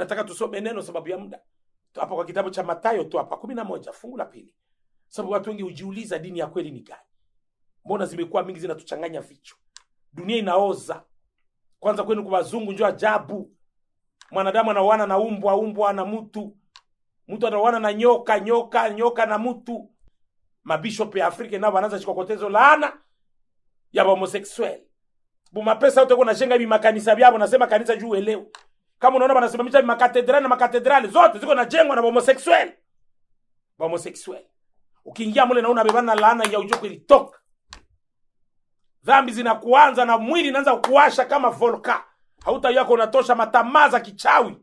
nataka tusome neno sababu ya muda hapa kwa kitabu cha Mathayo tu hapa kumi na moja fungu la pili, sababu watu wengi hujiuliza dini ya kweli ni gani? Mbona zimekuwa mingi zinatuchanganya vichwa? Dunia inaoza. Kwanza kwenu kwa wazungu ndio ajabu, mwanadamu anaoana na umbwa, umbwa na mtu, mtu anaoana na nyoka, nyoka nyoka na mtu. Mabishop ya Afrika nao wanaanza chikokotezo laana ya homosexual bumapesa yote kuna hivi makanisa vyao, nasema kanisa juu elewe kama unaona wanasimamisha makatedrali na makatedrali zote ziko najengwa na homosexual homosexual ukiingia mule naona bebana laana ya ujuku ilitoka dhambi zinakuanza na mwili inaanza kuwasha kama volka hauta yako unatosha matamaza kichawi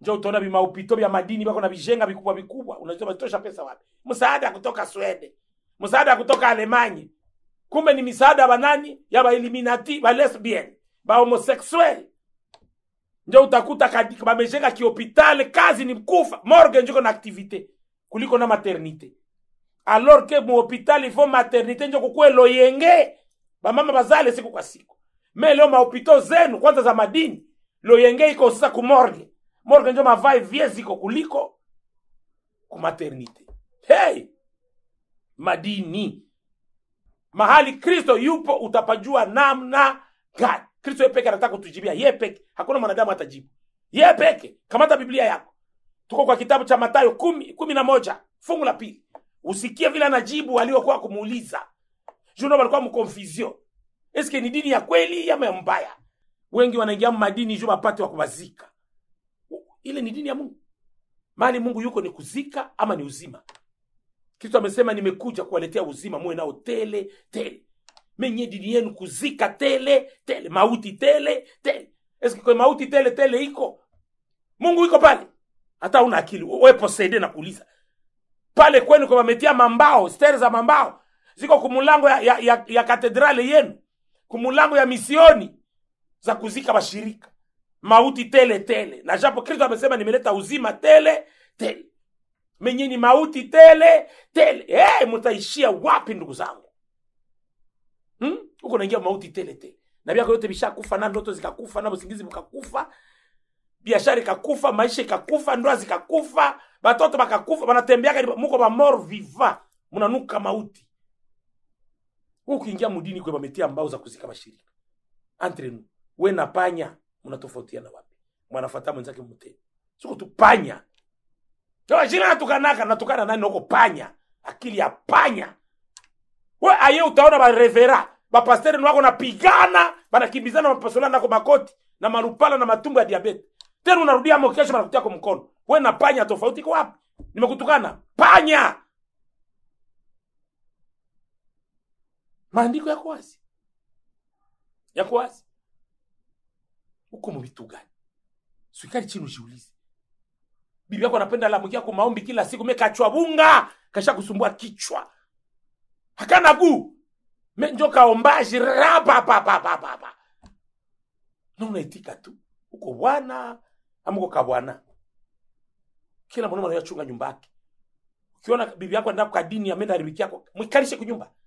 njo utaona vimaupito vya madini vako na vijenga vikubwa vikubwa unajua vitosha pesa wapi msaada kutoka swede msaada kutoka alemanye kumbe ni misaada ya banani ya baeliminati balesbian bahomosexuel njo utakuta bamejenga kihopitale, kazi ni kufa. Morgue njoko na aktivite kuliko na maternite, alors que muhopitale ifo maternite njo kukwelo yenge bamama bazale siku kwa siku. Me leo mahopito zenu kwanza za madini loyenge iko sasa ku morgue, morgue njo mavae vie ziko kuliko ku maternite. Hey, madini mahali Kristo yupo utapajua namna gani. Kristo yeye peke anataka kutujibia, yeye peke, hakuna mwanadamu atajibu, yeye peke. Kamata Biblia yako, tuko kwa kitabu cha Mathayo kumi, kumi na moja fungu la pili, usikie vile anajibu aliyokuwa kumuuliza juno, walikuwa mkonfuzio, eske ni dini ya kweli ama ya mbaya? Wengi wanaingia madini juu wapate wa kubazika, Ile ni dini ya Mungu? Mali Mungu yuko ni kuzika ama ni uzima? Kristo amesema nimekuja kuwaletea uzima, muwe nao tele tele menye dini yenu kuzika tele tele mauti tele tele eske mauti tele tele iko mungu iko pale hata una akili we poseide na kuuliza pale kwenu kwa wametia mambao stere za mambao ziko kumulango ya, ya, ya, ya katedrale yenu kumulango ya misioni za kuzika washirika mauti tele tele na japo kristo amesema nimeleta uzima tele tele menye ni mauti tele tele hey, mutaishia wapi ndugu zangu huko naingia mauti tele tele na vyako yote vishakufa na ndoto zikakufa na usingizi mkakufa biashara ikakufa maisha ikakufa ndoa zikakufa batoto bakakufa banatembeaka muko bamor viva munanuka mauti huku kuingia mudini kwa mametia mbao za kuzika mashirika entre nous we na panya mnatofautiana wapi mwanafuata mwenzake mtendo siko panya kwa jina natukanaka natukana nani huko panya akili ya panya we aye utaona ba reverend bapasteri nwako napigana banakimbizana mapasola nako makoti na marupala na matumbo ya diabete tena unarudia amo kesho banakutia kwa mkono we na panya tofauti iko wapi nimekutukana panya maandiko yako wazi yako wazi uko muvitu gani swikali chini ujiulize bibi yako anapenda lamukia kwa maombi kila siku mekachwa bunga kasha kusumbua kichwa hakana guu ba ba ba ba no unaitika tu uko bwana ama kabwana kila mwanaume yachunga nyumba yake ukiona bibi yako anaenda kwa dini ameenda haribikia yako mwikalishe kunyumba